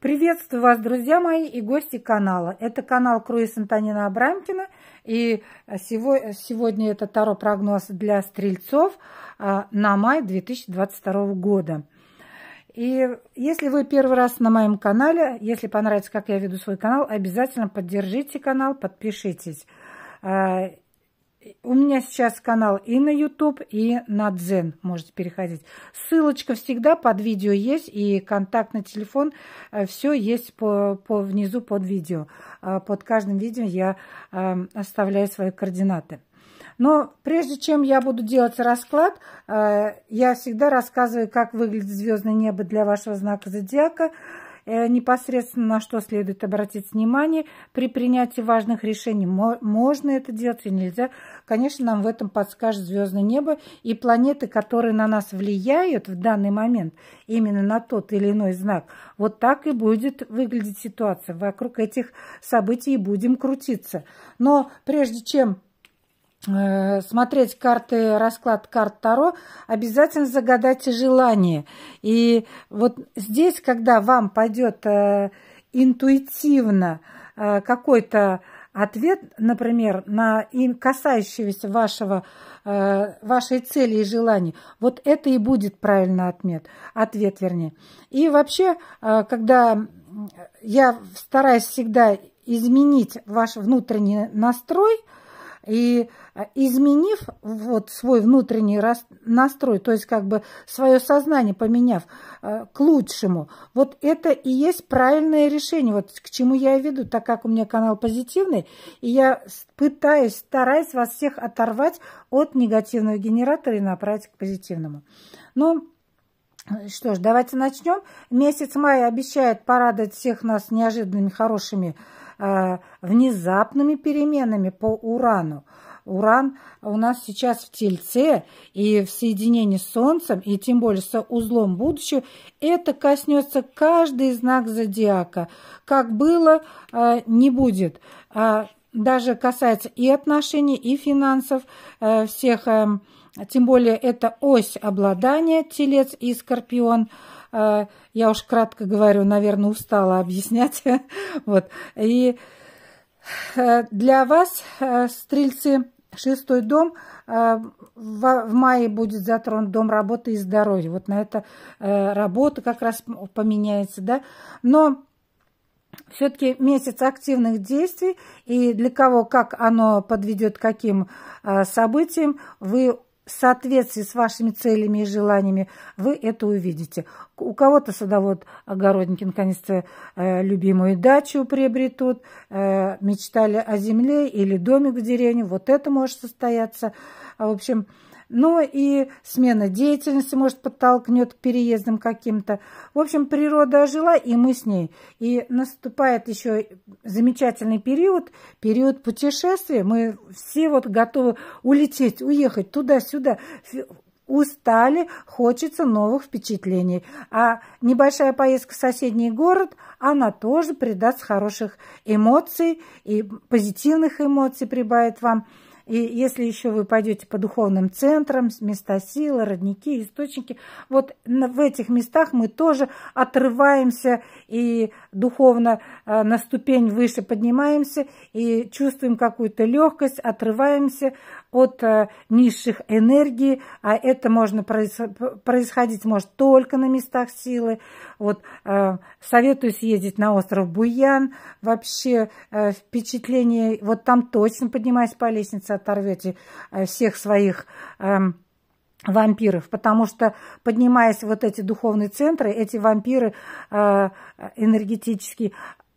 Приветствую вас, друзья мои и гости канала. Это канал Круиз Антонина Абрамкина. И э, сегодня это таро-прогноз для стрельцов э, на май 2022 года. И если вы первый раз на моем канале, если понравится, как я веду свой канал, обязательно поддержите канал, подпишитесь. Э, у меня сейчас канал и на YouTube, и на Дзен можете переходить. Ссылочка всегда под видео есть, и контакт на телефон, э, все есть по, по внизу под видео. А, под каждым видео я э, оставляю свои координаты. Но прежде чем я буду делать расклад, э, я всегда рассказываю, как выглядит звездное небо для вашего знака зодиака. Э, непосредственно на что следует обратить внимание при принятии важных решений. Можно это делать или нельзя. Конечно, нам в этом подскажет звездное небо и планеты, которые на нас влияют в данный момент, именно на тот или иной знак. Вот так и будет выглядеть ситуация. Вокруг этих событий будем крутиться. Но прежде чем Э, смотреть карты, расклад карт Таро, обязательно загадайте желание. И вот здесь, когда вам пойдет э, интуитивно э, какой-то ответ, например, на им касающегося вашего, вашей цели и желаний, вот это и будет правильный ответ, ответ вернее. И вообще, когда я стараюсь всегда изменить ваш внутренний настрой – и э, изменив вот свой внутренний настрой, то есть как бы свое сознание поменяв э, к лучшему, вот это и есть правильное решение, вот к чему я и веду, так как у меня канал позитивный, и я пытаюсь, стараюсь вас всех оторвать от негативного генератора и направить к позитивному. Но э, что ж, давайте начнем. Месяц мая обещает порадовать всех нас неожиданными хорошими э, Э, внезапными переменами по Урану. Уран у нас сейчас в Тельце и в соединении с Солнцем, и тем более со узлом будущего, это коснется каждый знак зодиака. Как было, э, не будет. А даже касается и отношений, и финансов, э, всех, эм, тем более это ось обладания, телец и скорпион – Э, я уж кратко говорю, наверное, устала объяснять. Вот. И э, для вас, э, стрельцы, шестой дом, в мае будет затронут дом работы и здоровья. Вот на это работа как раз поменяется, да. Но все-таки месяц активных действий, и для кого как оно подведет каким событиям, вы в соответствии с вашими целями и желаниями вы это увидите. У кого-то садовод, огородники, наконец-то э, любимую дачу приобретут, э, мечтали о земле или домик в деревне, вот это может состояться. В общем, э, но ну и смена деятельности, может, подтолкнет к переездам каким-то. В общем, природа ожила, и мы с ней. И наступает еще замечательный период, период путешествия. Мы все вот готовы улететь, уехать туда-сюда, устали, хочется новых впечатлений. А небольшая поездка в соседний город, она тоже придаст хороших эмоций и позитивных эмоций прибавит вам. И если еще вы пойдете по духовным центрам, места силы, родники, источники, вот в этих местах мы тоже отрываемся и духовно э, на ступень выше поднимаемся и чувствуем какую-то легкость, отрываемся от э, низших энергий, а это можно происходить может только на местах силы. Вот э, советую съездить на остров Буян. Вообще впечатление, вот там точно поднимаясь по лестнице, оторвете всех своих эм, вампиров, потому что поднимаясь вот эти духовные центры, эти вампиры э, энергетические,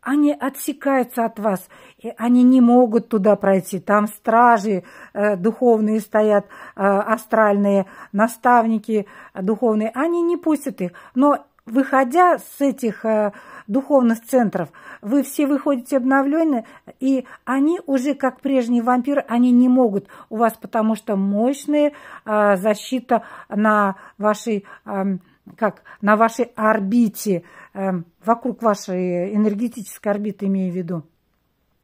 они отсекаются от вас, и они не могут туда пройти. Там стражи э, духовные стоят, э, астральные наставники духовные, они не пустят их. Но выходя с этих э, духовных центров, вы все выходите обновленные, и они уже, как прежние вампиры, они не могут у вас, потому что мощная э, защита на вашей эм, как на вашей орбите, эм, вокруг вашей энергетической орбиты, имею в виду,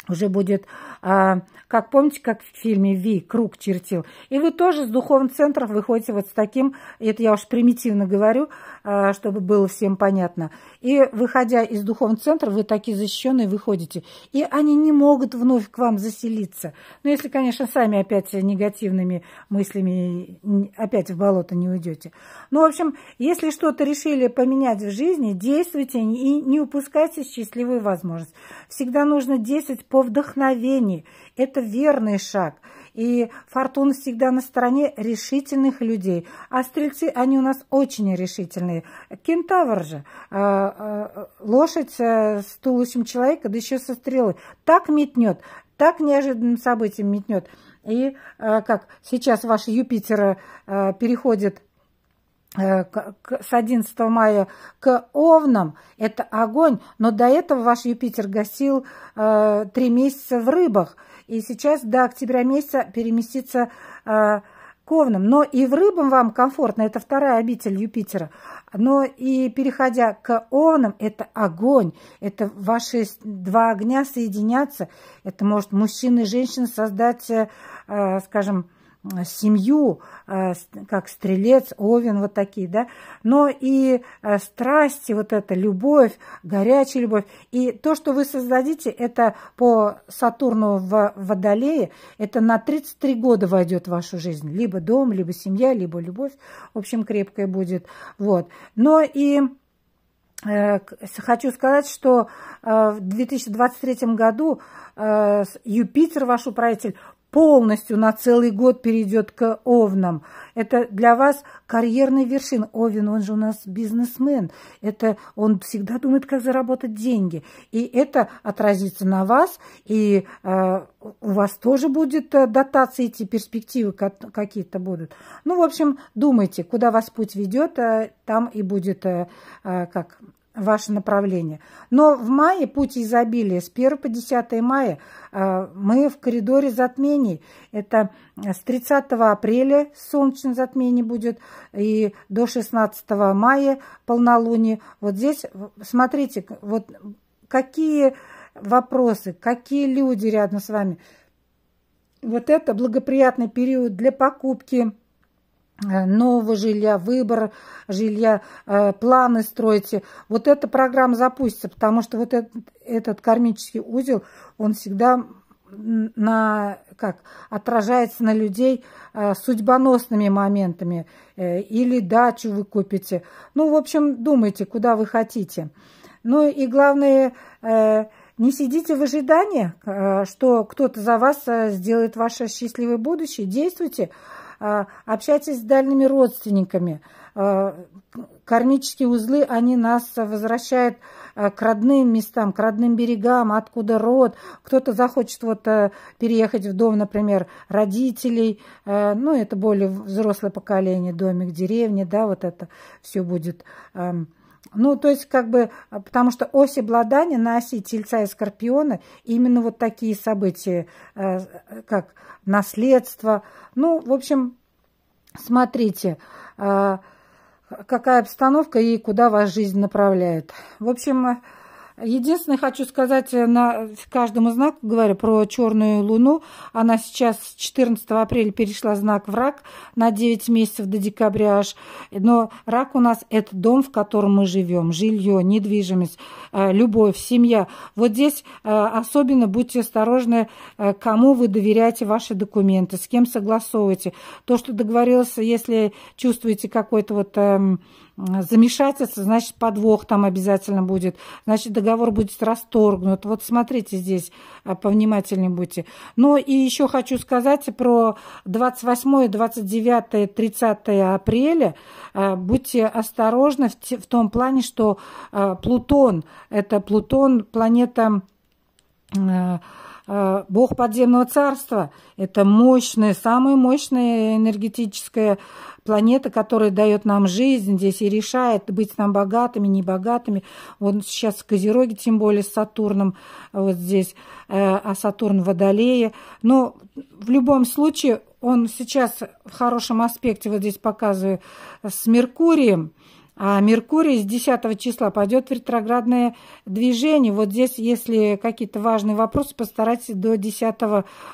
уже будет, э, как помните, как в фильме «Ви», круг чертил. И вы тоже с духовных центров выходите вот с таким, это я уж примитивно говорю, Э, чтобы было всем понятно. И выходя из духовного центра, вы такие защищенные выходите. И они не могут вновь к вам заселиться. Но ну, если, конечно, сами опять негативными мыслями опять в болото не уйдете. Ну, в общем, если что-то решили поменять в жизни, действуйте и не упускайте счастливую возможность. Всегда нужно действовать по вдохновению. Это верный шаг – и фортуна всегда на стороне решительных людей. А стрельцы, они у нас очень решительные. Кентавр же, э, э, лошадь э, с туловищем человека, да еще со стрелы. Так метнет, так неожиданным событием метнет. И как сейчас ваш Юпитер переходит Э, с 11 мая к Овнам, это огонь, но до этого ваш Юпитер гасил э, три месяца в рыбах, и сейчас до октября месяца переместится э, к Овнам. Но и в рыбам вам комфортно, это вторая обитель Юпитера, но и переходя к Овнам, это огонь, это ваши два огня соединятся, это может мужчина и женщина создать, э, э скажем, Э, семью, э, как Стрелец, Овен, вот такие, да, но и э, страсти, вот эта любовь, горячая любовь. И то, что вы создадите, это по Сатурну в Водолее, это на 33 года войдет в вашу жизнь. Либо дом, либо семья, либо любовь, в общем, крепкая будет, вот. Но и Хочу сказать, что в 2023 году Юпитер, ваш управитель, полностью на целый год перейдет к Овнам. Это для вас карьерный вершин Овен, он же у нас бизнесмен. Это он всегда думает, как заработать деньги. И это отразится на вас, и э, у вас тоже будет э, дотация, эти перспективы какие-то будут. Ну, в общем, думайте, куда вас путь ведет, э, там и будет, э, э, как ваше направление. Но в мае путь изобилия с 1 по 10 мая э, мы в коридоре затмений. Это э, с 30 апреля солнечное затмение будет и до 16 мая полнолуние. Вот здесь, смотрите, вот какие вопросы, какие люди рядом с вами. Вот это благоприятный период для покупки Э, нового жилья, выбор жилья, э, планы строите. Вот эта программа запустится, потому что вот этот, этот кармический узел, он всегда на, как, отражается на людей э, судьбоносными моментами. Или дачу вы купите. Ну, в общем, думайте, куда вы хотите. Ну и главное, не сидите в ожидании, что кто-то за вас сделает ваше счастливое будущее. Действуйте а, общайтесь с дальними родственниками. А, кармические узлы, они нас возвращают а, к родным местам, к родным берегам, откуда род. Кто-то захочет вот переехать в дом, например, родителей. Ну, это более взрослое поколение, домик, деревни, да, вот это все будет ну, то есть, как бы, потому что оси обладания на оси Тельца и Скорпиона именно вот такие события, э, как наследство. Ну, в общем, смотрите, э, какая обстановка и куда вас жизнь направляет. В общем, Единственное, хочу сказать, э, на каждому знаку говорю про черную луну. Она сейчас с 14 апреля перешла знак в рак на 9 месяцев до декабря аж. Но рак у нас – это дом, в котором мы живем, жилье, недвижимость, э, любовь, семья. Вот здесь э, особенно будьте осторожны, кому вы доверяете ваши документы, с кем согласовываете. То, что договорился, если чувствуете какой-то вот эм, замешательство, значит, подвох там обязательно будет, значит, договор будет расторгнут. Вот смотрите здесь, э, повнимательнее будьте. Ну и еще хочу сказать про 28, 29, 30 апреля. Э, будьте осторожны в, в том плане, что э, Плутон, это Плутон, планета Бог подземного царства – это мощная, самая мощная энергетическая планета, которая дает нам жизнь здесь и решает быть нам богатыми, небогатыми. Вот сейчас в Козероге, тем более с Сатурном вот здесь, э, а Сатурн в Водолее. Но в любом случае он сейчас в хорошем аспекте, вот здесь показываю, с Меркурием – а Меркурий с 10 числа пойдет в ретроградное движение. Вот здесь, если какие-то важные вопросы, постарайтесь до 10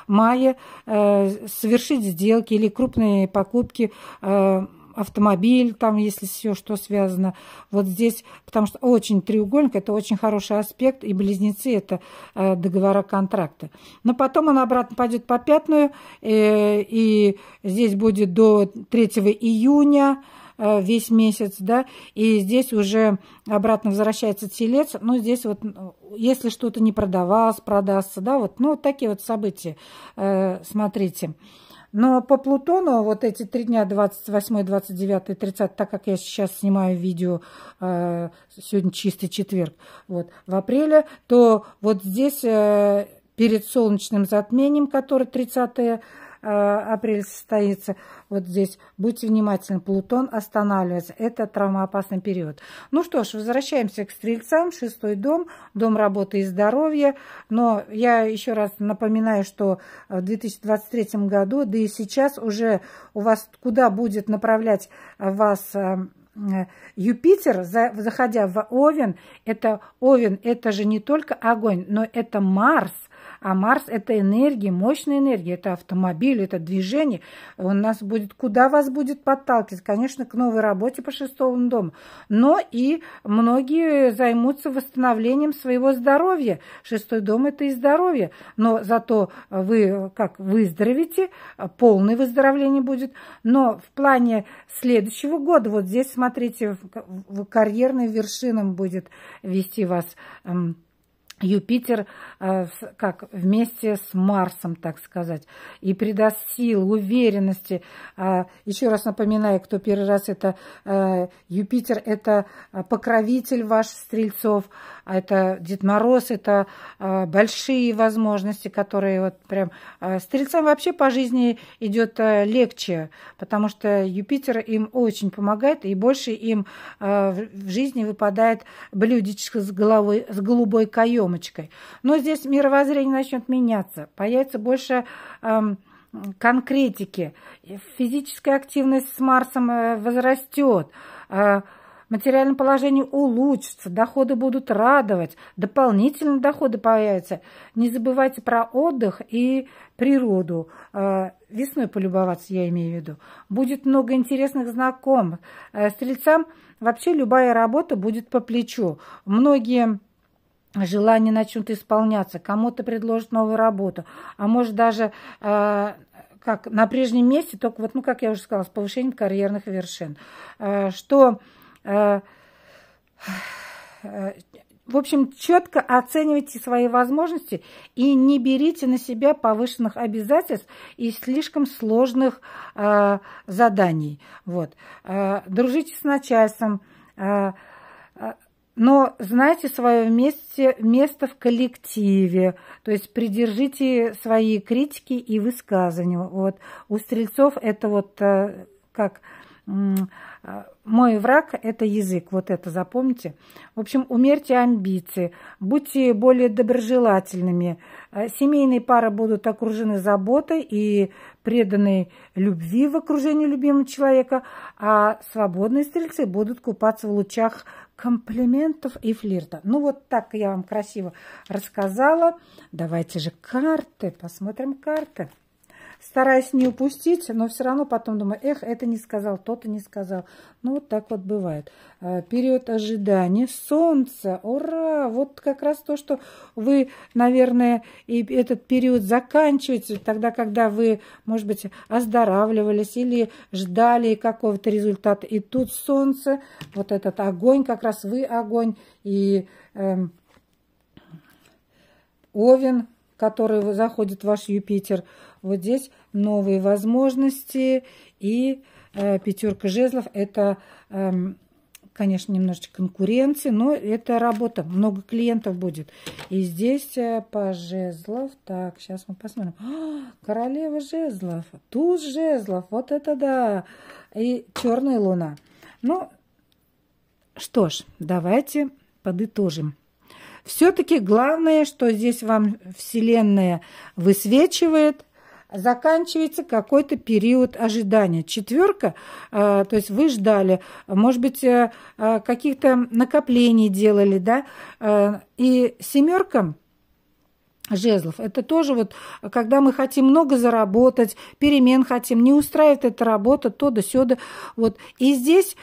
мая э, совершить сделки или крупные покупки э, автомобиль, там, если все, что связано. Вот здесь, потому что очень треугольник, это очень хороший аспект, и близнецы это э, договора контракта. Но потом он обратно пойдет по пятную, э, и здесь будет до 3 июня. Э, весь месяц, да, и здесь уже обратно возвращается телец, но здесь вот, если что-то не продавалось, продастся, да, вот, ну, вот такие вот события, э, смотрите. Но по Плутону вот эти три дня, 28, 29, 30, так как я сейчас снимаю видео, э, сегодня чистый четверг, вот, в апреле, то вот здесь перед солнечным затмением, которое 30 Э, апреля состоится вот здесь. Будьте внимательны, Плутон останавливается. Это травмоопасный период. Ну что ж, возвращаемся к стрельцам. Шестой дом, дом работы и здоровья. Но я еще раз напоминаю, что в 2023 году, да и сейчас уже у вас куда будет направлять вас э, э, Юпитер, заходя в Овен, это Овен, это же не только огонь, но это Марс, а Марс – это энергия, мощная энергия, это автомобиль, это движение. Он нас будет, куда вас будет подталкивать? Конечно, к новой работе по шестому дому. Но и многие займутся восстановлением своего здоровья. Шестой дом – это и здоровье. Но зато вы как выздоровите, полное выздоровление будет. Но в плане следующего года, вот здесь, смотрите, карьерной вершинам будет вести вас Юпитер э, как вместе с Марсом, так сказать, и придаст сил, уверенности. А, Еще раз напоминаю, кто первый раз это э, Юпитер, это э, покровитель ваш стрельцов, а это Дед Мороз, это э, большие возможности, которые вот прям... Э, стрельцам вообще по жизни идет э, легче, потому что Юпитер им очень помогает, и больше им в жизни выпадает блюдечко с, головой, с голубой каемочкой. Но здесь мировоззрение начнет меняться, появится больше... Эм, конкретики. Физическая активность с Марсом возрастет материальное положение улучшится, доходы будут радовать, дополнительные доходы появятся. Не забывайте про отдых и природу. Э, весной полюбоваться, я имею в виду. Будет много интересных знакомых. Э, стрельцам вообще любая работа будет по плечу. Многие желания начнут исполняться, кому-то предложат новую работу, а может даже э, как на прежнем месте, только вот, ну, как я уже сказала, с повышением карьерных вершин. Что Э, в общем, четко оценивайте свои возможности и не берите на себя повышенных обязательств и слишком сложных э, заданий. Вот. Э, дружите с начальством, э, э но знайте свое месте, место в коллективе, то есть придержите свои критики и высказывания. Вот. У стрельцов это вот э, как Э, мой враг – это язык, вот это запомните. В общем, умерьте амбиции, будьте более доброжелательными. Э, семейные пары будут окружены заботой и преданной любви в окружении любимого человека, а свободные стрельцы будут купаться в лучах комплиментов и флирта. Ну вот так я вам красиво рассказала. Давайте же карты, посмотрим карты стараюсь не упустить, но все равно потом думаю, эх, это не сказал, то-то не сказал. Ну, вот так вот бывает. Э, период ожидания, солнце, ура! Вот как раз то, что вы, наверное, и этот период заканчиваете, тогда, когда вы, может быть, оздоравливались или ждали какого-то результата. И тут солнце, вот этот огонь, как раз вы огонь, и эм, Овен, который заходит в ваш Юпитер, вот здесь новые возможности и э, пятерка жезлов. Это, э, конечно, немножечко конкуренции, но это работа. Много клиентов будет. И здесь э, по жезлов. Так, сейчас мы посмотрим. А, королева жезлов. Туз жезлов. Вот это да. И черная луна. Ну, что ж, давайте подытожим. Все-таки главное, что здесь вам Вселенная высвечивает, заканчивается какой-то период ожидания. Четверка, э, то есть вы ждали, может быть, э, э, каких-то накоплений делали, да, и семерка жезлов. Это тоже вот, когда мы хотим много заработать, перемен хотим, не устраивает эта работа, то да сюда Вот. И здесь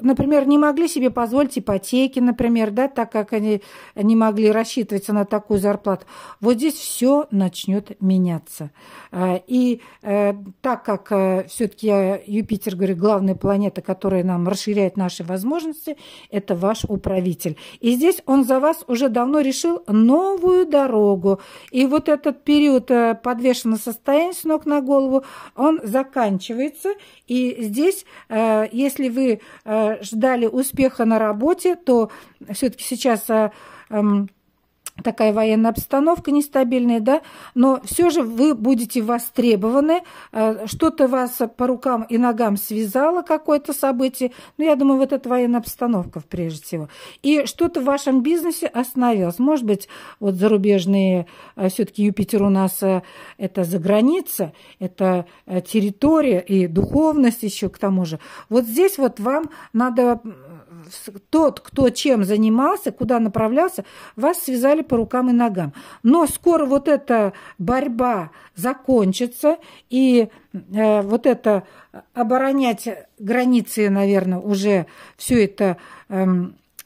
например, не могли себе позволить ипотеки, например, да, так как они не могли рассчитываться на такую зарплату. Вот здесь все начнет меняться. А, и э, так как э, все-таки Юпитер, говорю, главная планета, которая нам расширяет наши возможности, это ваш управитель. И здесь он за вас уже давно решил новую дорогу. И вот этот период э, подвешенного состояния с ног на голову, он заканчивается. И здесь, если вы ждали успеха на работе, то все-таки сейчас а, эм, такая военная обстановка нестабильная, да, но все же вы будете востребованы, э, что-то вас по рукам и ногам связало какое-то событие, ну, я думаю, вот эта военная обстановка прежде всего, и что-то в вашем бизнесе остановилось, может быть, вот зарубежные, э, все таки Юпитер у нас э, это за граница, это территория и духовность еще к тому же, вот здесь вот вам надо тот, кто чем занимался, куда направлялся, вас связали по рукам и ногам. Но скоро вот эта борьба закончится, и э, вот это оборонять границы, наверное, уже все это... Э,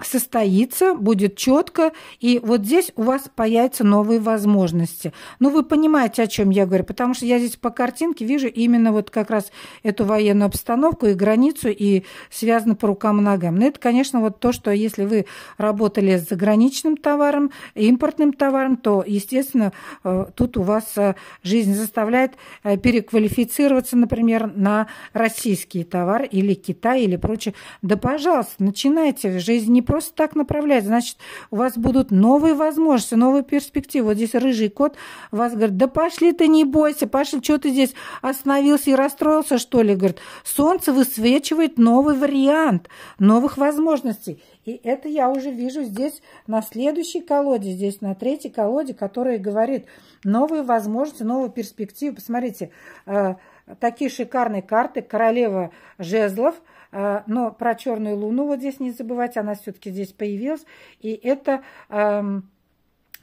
состоится, будет четко, и вот здесь у вас появятся новые возможности. Ну, вы понимаете, о чем я говорю, потому что я здесь по картинке вижу именно вот как раз эту военную обстановку и границу, и связано по рукам и ногам. Но это, конечно, вот то, что если вы работали с заграничным товаром, импортным товаром, то, естественно, э, тут у вас э, жизнь заставляет э, переквалифицироваться, например, на российский товар или Китай или прочее. Да, пожалуйста, начинайте, жизнь не просто так направлять. Значит, у вас будут новые возможности, новые перспективы. Вот здесь рыжий кот вас говорит, да пошли ты, не бойся, пошли, что ты здесь остановился и расстроился, что ли? Говорит, солнце высвечивает новый вариант новых возможностей. И это я уже вижу здесь на следующей колоде, здесь на третьей колоде, которая говорит новые возможности, новые перспективы. Посмотрите, э, такие шикарные карты. Королева жезлов – Э, но про черную луну вот здесь не забывать, она все-таки здесь появилась. И это эм,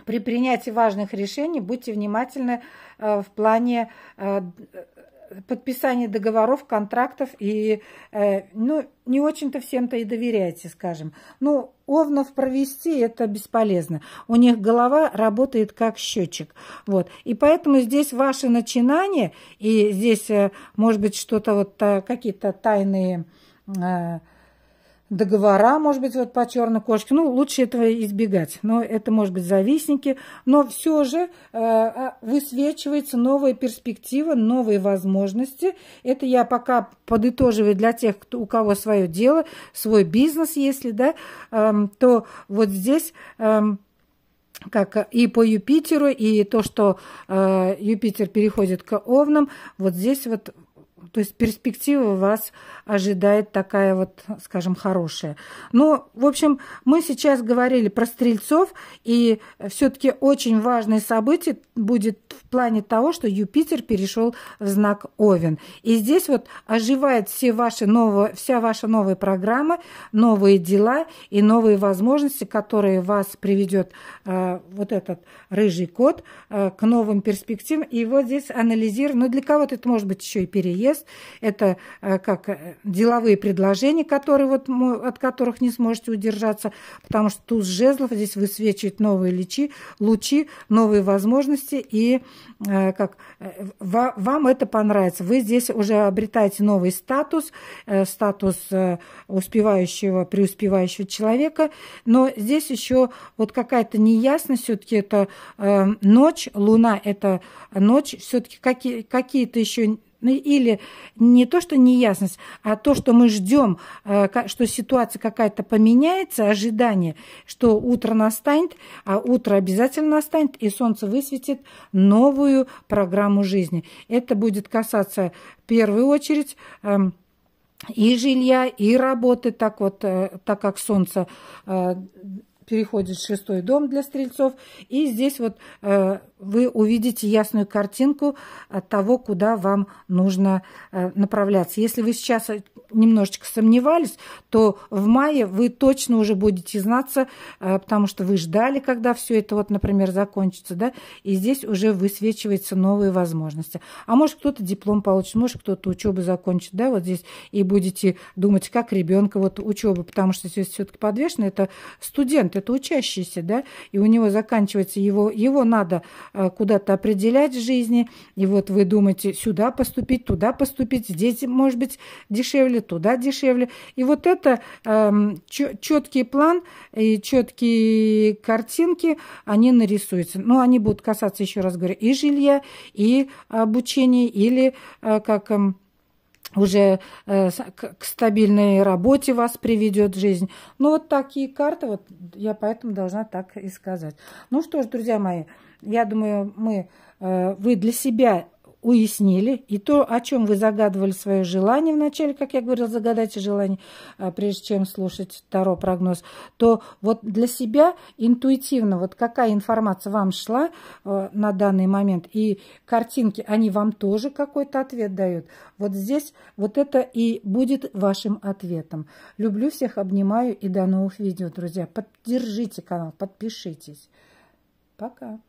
при принятии важных решений будьте внимательны э, в плане э, подписания договоров, контрактов и, ну, не очень-то всем-то и доверяйте, скажем. Ну, овнов провести это бесполезно. У них голова работает как счетчик. Вот. И поэтому здесь ваши начинания, и здесь, может быть, что-то вот какие-то тайные Э, договора, может быть, вот по черной кошке. Ну, лучше этого избегать. Но это, может быть, завистники. Но все же э, а, высвечивается новая перспектива, новые возможности. Это я пока подытоживаю для тех, кто, у кого свое дело, свой бизнес, если, да, э, то вот здесь... Э, как и по Юпитеру, и то, что э, Юпитер переходит к Овнам, вот здесь вот то есть перспектива вас ожидает такая вот, скажем, хорошая. Но, ну, в общем, мы сейчас говорили про стрельцов, и все-таки очень важное событие будет в плане того, что Юпитер перешел в знак Овен. И здесь вот оживает все ваши новые, вся ваша новая программа, новые дела и новые возможности, которые вас приведет э, вот этот рыжий кот э, к новым перспективам. И вот здесь анализируем. Ну, для кого-то это может быть еще и переезд, средств. Это э, как э, деловые предложения, которые вот, от которых не сможете удержаться, потому что туз жезлов здесь высвечивает новые лучи, лучи, новые возможности, и э, как, вам это понравится. Вы здесь уже обретаете новый статус, статус успевающего, преуспевающего человека, но здесь еще вот какая-то неясность, все-таки это ночь, луна – это ночь, все-таки какие-то еще ну, или не то, что неясность, а то, что мы ждем, э, что ситуация какая-то поменяется, ожидание, что утро настанет, а утро обязательно настанет, и солнце высветит новую программу жизни. Это будет касаться в первую очередь эм, и жилья, и работы, так вот, э, так как солнце э, переходит в шестой дом для стрельцов. И здесь вот э, вы увидите ясную картинку от э, того, куда вам нужно э, направляться. Если вы сейчас немножечко сомневались, то в мае вы точно уже будете знаться, потому что вы ждали, когда все это вот, например, закончится, да, и здесь уже высвечиваются новые возможности. А может кто-то диплом получит, может кто-то учебу закончит, да, вот здесь и будете думать, как ребенка вот учеба, потому что здесь все-таки подвешено, это студент, это учащийся, да, и у него заканчивается его, его надо э, куда-то определять в жизни, и вот вы думаете, сюда поступить, туда поступить, здесь, может быть, дешевле, туда дешевле, и вот это эм, четкий план и четкие картинки, они нарисуются, но они будут касаться, еще раз говорю, и жилья, и обучения, или э, как эм, уже э, к стабильной работе вас приведет жизнь. Ну, вот такие карты, вот я поэтому должна так и сказать. Ну что ж, друзья мои, я думаю, мы, э, вы для себя уяснили. И то, о чем вы загадывали свое желание вначале, как я говорила, загадайте желание, а, прежде чем слушать Таро прогноз, то вот для себя интуитивно, вот какая информация вам шла а, на данный момент, и картинки, они вам тоже какой-то ответ дают. Вот здесь вот это и будет вашим ответом. Люблю всех, обнимаю и до новых видео, друзья. Поддержите канал, подпишитесь. Пока.